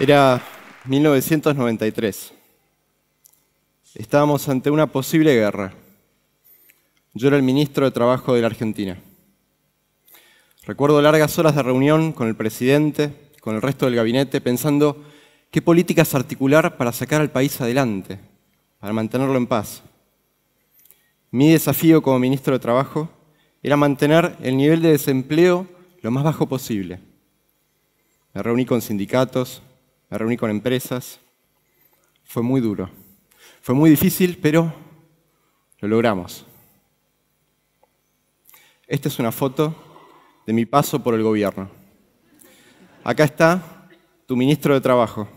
Era 1993. Estábamos ante una posible guerra. Yo era el ministro de Trabajo de la Argentina. Recuerdo largas horas de reunión con el presidente, con el resto del gabinete, pensando qué políticas articular para sacar al país adelante, para mantenerlo en paz. Mi desafío como ministro de Trabajo era mantener el nivel de desempleo lo más bajo posible. Me reuní con sindicatos, me reuní con empresas. Fue muy duro. Fue muy difícil, pero lo logramos. Esta es una foto de mi paso por el gobierno. Acá está tu ministro de Trabajo.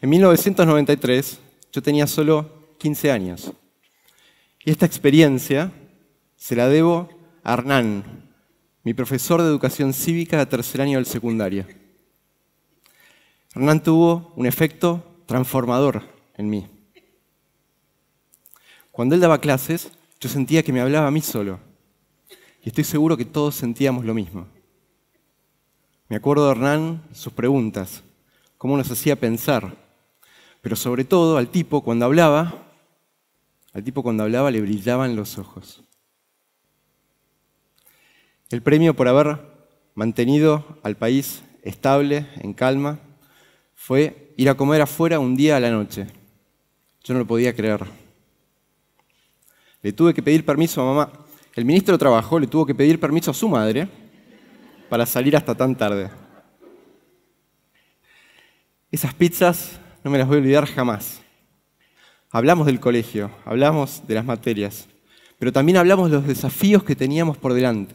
En 1993 yo tenía solo 15 años. Y esta experiencia se la debo a Hernán, mi profesor de educación cívica de tercer año del secundario. Hernán tuvo un efecto transformador en mí. Cuando él daba clases, yo sentía que me hablaba a mí solo. Y estoy seguro que todos sentíamos lo mismo. Me acuerdo de Hernán, sus preguntas, cómo nos hacía pensar. Pero sobre todo al tipo cuando hablaba, al tipo cuando hablaba le brillaban los ojos. El premio por haber mantenido al país estable, en calma, fue ir a comer afuera un día a la noche. Yo no lo podía creer. Le tuve que pedir permiso a mamá. El ministro Trabajo le tuvo que pedir permiso a su madre para salir hasta tan tarde. Esas pizzas no me las voy a olvidar jamás. Hablamos del colegio, hablamos de las materias, pero también hablamos de los desafíos que teníamos por delante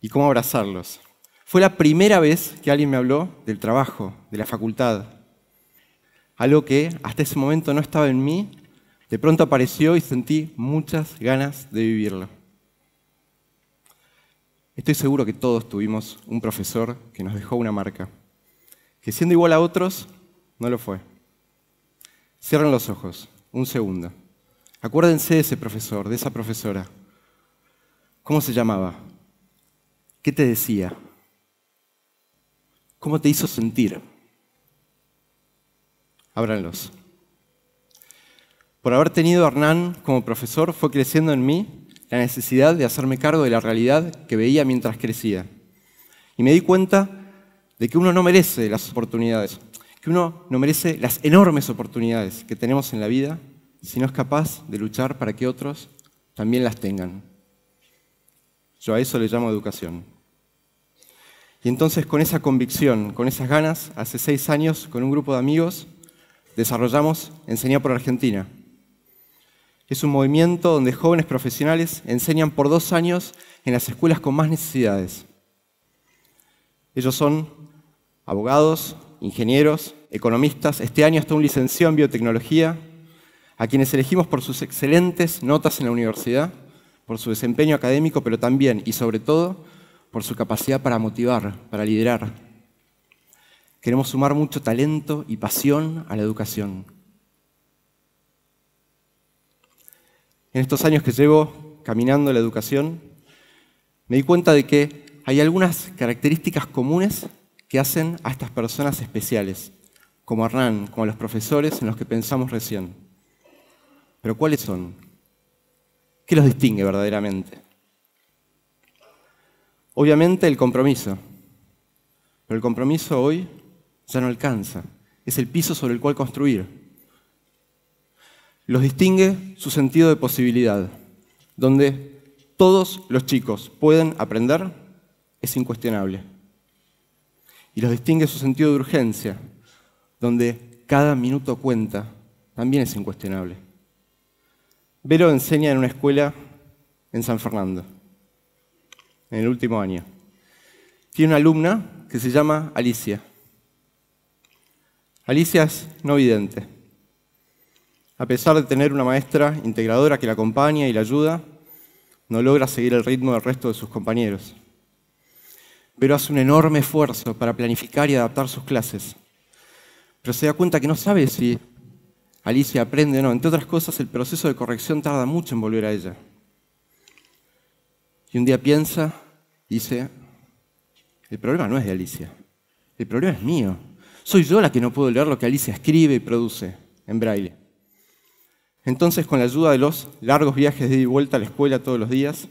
y cómo abrazarlos. Fue la primera vez que alguien me habló del trabajo, de la facultad. Algo que hasta ese momento no estaba en mí, de pronto apareció y sentí muchas ganas de vivirlo. Estoy seguro que todos tuvimos un profesor que nos dejó una marca, que siendo igual a otros, no lo fue. Cierren los ojos, un segundo. Acuérdense de ese profesor, de esa profesora. ¿Cómo se llamaba? ¿Qué te decía? ¿Cómo te hizo sentir? Ábranlos. Por haber tenido a Hernán como profesor, fue creciendo en mí la necesidad de hacerme cargo de la realidad que veía mientras crecía. Y me di cuenta de que uno no merece las oportunidades, que uno no merece las enormes oportunidades que tenemos en la vida si no es capaz de luchar para que otros también las tengan. Yo a eso le llamo educación. Y entonces con esa convicción, con esas ganas, hace seis años, con un grupo de amigos, desarrollamos Enseñar por Argentina. Es un movimiento donde jóvenes profesionales enseñan por dos años en las escuelas con más necesidades. Ellos son abogados, ingenieros, economistas, este año hasta un licenciado en biotecnología, a quienes elegimos por sus excelentes notas en la universidad, por su desempeño académico, pero también y sobre todo por su capacidad para motivar, para liderar. Queremos sumar mucho talento y pasión a la educación. En estos años que llevo caminando la educación, me di cuenta de que hay algunas características comunes que hacen a estas personas especiales, como Hernán, como a los profesores en los que pensamos recién. Pero ¿cuáles son? ¿Qué los distingue verdaderamente? Obviamente el compromiso, pero el compromiso hoy ya no alcanza, es el piso sobre el cual construir. Los distingue su sentido de posibilidad, donde todos los chicos pueden aprender, es incuestionable. Y los distingue su sentido de urgencia, donde cada minuto cuenta, también es incuestionable. Vero enseña en una escuela en San Fernando en el último año. Tiene una alumna que se llama Alicia. Alicia es no vidente. A pesar de tener una maestra integradora que la acompaña y la ayuda, no logra seguir el ritmo del resto de sus compañeros. Pero hace un enorme esfuerzo para planificar y adaptar sus clases. Pero se da cuenta que no sabe si Alicia aprende o no. Entre otras cosas, el proceso de corrección tarda mucho en volver a ella. Y un día piensa, dice, el problema no es de Alicia, el problema es mío. Soy yo la que no puedo leer lo que Alicia escribe y produce en braille. Entonces, con la ayuda de los largos viajes de ida y vuelta a la escuela todos los días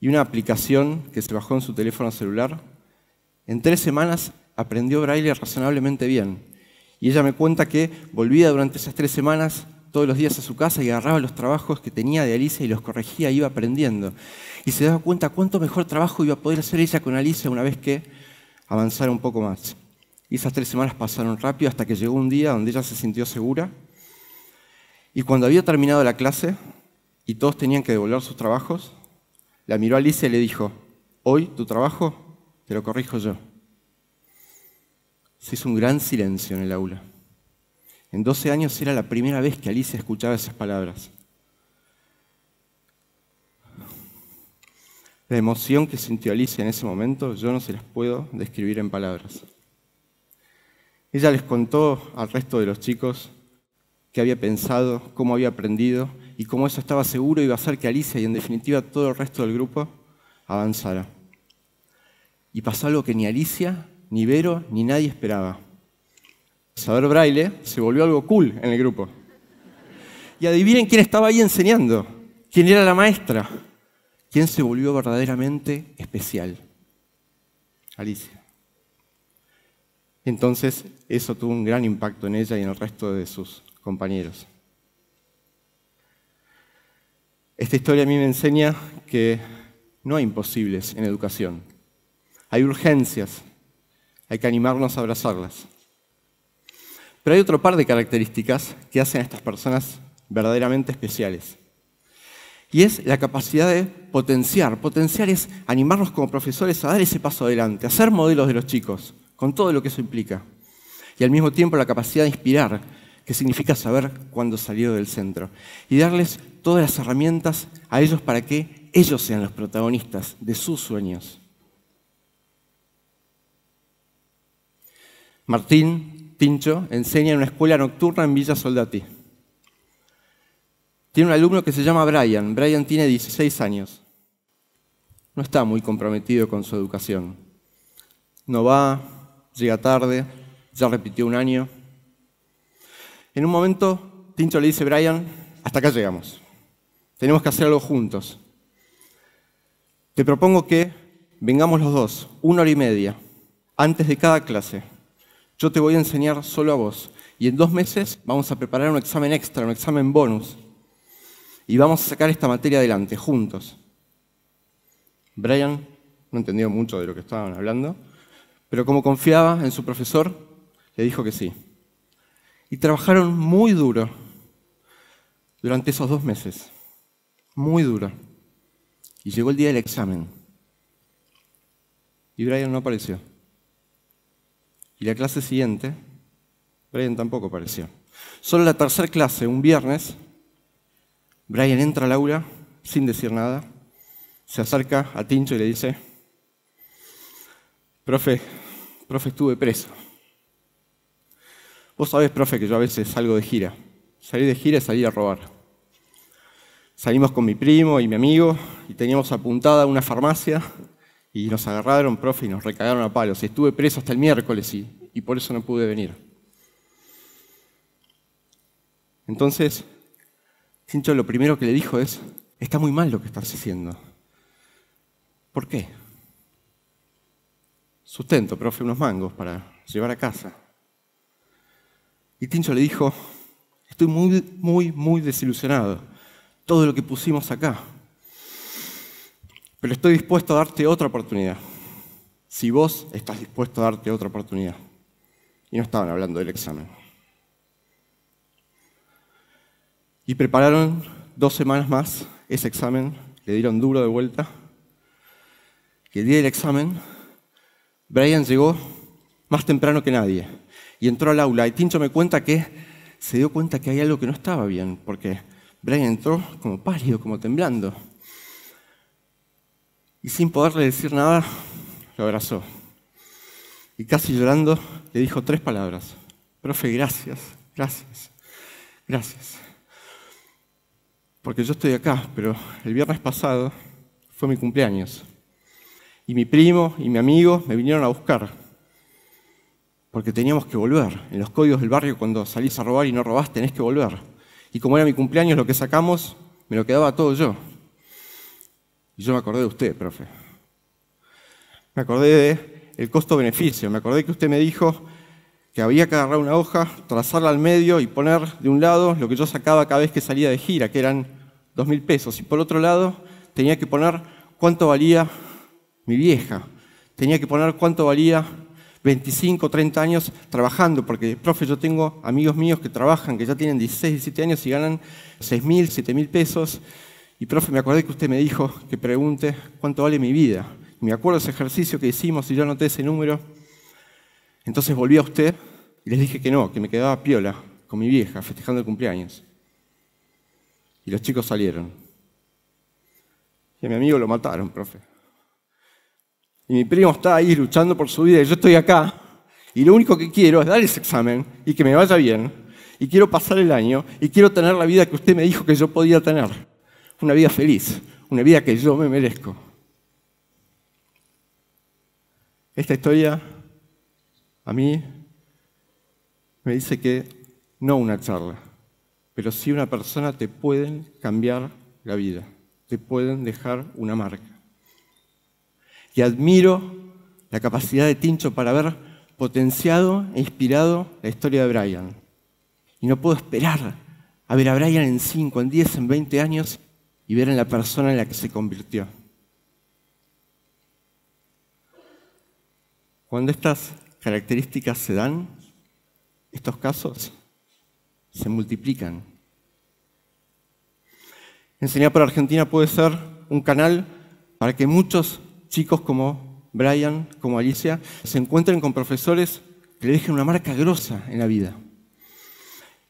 y una aplicación que se bajó en su teléfono celular, en tres semanas aprendió braille razonablemente bien. Y ella me cuenta que volvía durante esas tres semanas todos los días a su casa y agarraba los trabajos que tenía de Alicia y los corregía, iba aprendiendo. Y se daba cuenta cuánto mejor trabajo iba a poder hacer ella con Alicia una vez que avanzara un poco más. Y esas tres semanas pasaron rápido hasta que llegó un día donde ella se sintió segura. Y cuando había terminado la clase y todos tenían que devolver sus trabajos, la miró a Alicia y le dijo, hoy tu trabajo te lo corrijo yo. Se hizo un gran silencio en el aula. En 12 años era la primera vez que Alicia escuchaba esas palabras. La emoción que sintió Alicia en ese momento yo no se las puedo describir en palabras. Ella les contó al resto de los chicos qué había pensado, cómo había aprendido y cómo eso estaba seguro iba a hacer que Alicia y en definitiva todo el resto del grupo avanzara. Y pasó algo que ni Alicia, ni Vero, ni nadie esperaba saber braille se volvió algo cool en el grupo. Y adivinen quién estaba ahí enseñando, quién era la maestra, quién se volvió verdaderamente especial. Alicia. Entonces eso tuvo un gran impacto en ella y en el resto de sus compañeros. Esta historia a mí me enseña que no hay imposibles en educación. Hay urgencias, hay que animarnos a abrazarlas. Pero hay otro par de características que hacen a estas personas verdaderamente especiales. Y es la capacidad de potenciar. Potenciar es animarlos como profesores a dar ese paso adelante, a ser modelos de los chicos, con todo lo que eso implica. Y al mismo tiempo la capacidad de inspirar, que significa saber cuándo salió del centro. Y darles todas las herramientas a ellos para que ellos sean los protagonistas de sus sueños. Martín Tincho enseña en una escuela nocturna en Villa Soldati. Tiene un alumno que se llama Brian. Brian tiene 16 años. No está muy comprometido con su educación. No va, llega tarde, ya repitió un año. En un momento, Tincho le dice, Brian, hasta acá llegamos. Tenemos que hacer algo juntos. Te propongo que vengamos los dos, una hora y media, antes de cada clase yo te voy a enseñar solo a vos. Y en dos meses vamos a preparar un examen extra, un examen bonus. Y vamos a sacar esta materia adelante, juntos. Brian no entendió mucho de lo que estaban hablando, pero como confiaba en su profesor, le dijo que sí. Y trabajaron muy duro durante esos dos meses. Muy duro. Y llegó el día del examen. Y Brian no apareció. Y la clase siguiente, Brian tampoco apareció. Solo la tercera clase, un viernes, Brian entra al aula sin decir nada, se acerca a Tincho y le dice, profe, profe, estuve preso. Vos sabés, profe, que yo a veces salgo de gira. Salir de gira es salir a robar. Salimos con mi primo y mi amigo y teníamos apuntada una farmacia y nos agarraron, profe, y nos recagaron a palos. Estuve preso hasta el miércoles y, por eso no pude venir. Entonces, Tincho lo primero que le dijo es, está muy mal lo que estás haciendo. ¿Por qué? Sustento, profe, unos mangos para llevar a casa. Y Tincho le dijo, estoy muy, muy, muy desilusionado. Todo lo que pusimos acá, pero estoy dispuesto a darte otra oportunidad. Si vos estás dispuesto a darte otra oportunidad. Y no estaban hablando del examen. Y prepararon dos semanas más ese examen, le dieron duro de vuelta. Y el día del examen, Brian llegó más temprano que nadie y entró al aula. Y Tincho me cuenta que se dio cuenta que hay algo que no estaba bien, porque Brian entró como pálido, como temblando y sin poderle decir nada, lo abrazó. Y casi llorando le dijo tres palabras. Profe, gracias, gracias, gracias. Porque yo estoy acá, pero el viernes pasado fue mi cumpleaños. Y mi primo y mi amigo me vinieron a buscar. Porque teníamos que volver. En los códigos del barrio, cuando salís a robar y no robás, tenés que volver. Y como era mi cumpleaños, lo que sacamos me lo quedaba todo yo. Y yo me acordé de usted, profe. Me acordé del costo-beneficio. Me acordé que usted me dijo que había que agarrar una hoja, trazarla al medio y poner de un lado lo que yo sacaba cada vez que salía de gira, que eran dos mil pesos. Y por otro lado, tenía que poner cuánto valía mi vieja. Tenía que poner cuánto valía 25, 30 años trabajando, porque, profe, yo tengo amigos míos que trabajan, que ya tienen 16, 17 años y ganan 6 mil, 7 mil pesos. Y profe, me acordé que usted me dijo que pregunte cuánto vale mi vida. me acuerdo ese ejercicio que hicimos y yo anoté ese número. Entonces volví a usted y les dije que no, que me quedaba piola con mi vieja festejando el cumpleaños. Y los chicos salieron. Y a mi amigo lo mataron, profe. Y mi primo está ahí luchando por su vida y yo estoy acá. Y lo único que quiero es dar ese examen y que me vaya bien. Y quiero pasar el año y quiero tener la vida que usted me dijo que yo podía tener una vida feliz, una vida que yo me merezco. Esta historia a mí me dice que no una charla, pero sí una persona te pueden cambiar la vida, te pueden dejar una marca. Y admiro la capacidad de Tincho para haber potenciado e inspirado la historia de Brian. Y no puedo esperar a ver a Brian en 5, en 10, en 20 años y ver en la persona en la que se convirtió. Cuando estas características se dan, estos casos se multiplican. Enseñar por Argentina puede ser un canal para que muchos chicos como Brian, como Alicia, se encuentren con profesores que le dejen una marca grosa en la vida.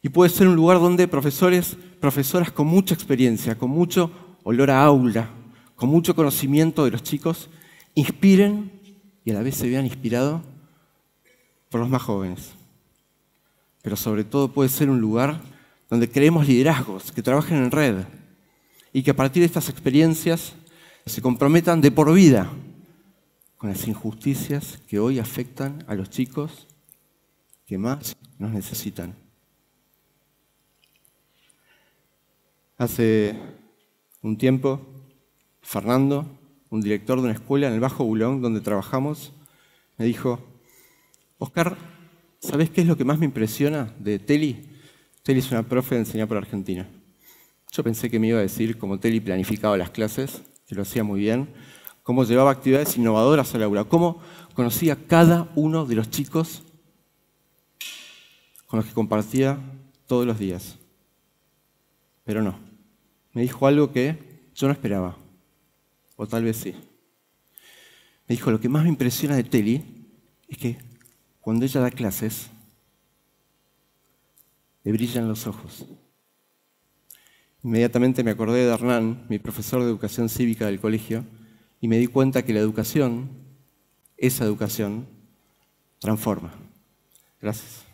Y puede ser un lugar donde profesores, profesoras con mucha experiencia, con mucho olor a aula, con mucho conocimiento de los chicos, inspiren y a la vez se vean inspirados por los más jóvenes. Pero sobre todo puede ser un lugar donde creemos liderazgos que trabajen en red y que a partir de estas experiencias se comprometan de por vida con las injusticias que hoy afectan a los chicos que más nos necesitan. Hace un tiempo, Fernando, un director de una escuela en el Bajo Bulón donde trabajamos, me dijo, Oscar, ¿sabes qué es lo que más me impresiona de Teli? Teli es una profe de enseñar por Argentina. Yo pensé que me iba a decir cómo Teli planificaba las clases, que lo hacía muy bien, cómo llevaba actividades innovadoras a la aula, cómo conocía cada uno de los chicos con los que compartía todos los días. Pero no. Me dijo algo que yo no esperaba. O tal vez sí. Me dijo, lo que más me impresiona de Telly es que cuando ella da clases, le brillan los ojos. Inmediatamente me acordé de Hernán, mi profesor de educación cívica del colegio, y me di cuenta que la educación, esa educación, transforma. Gracias.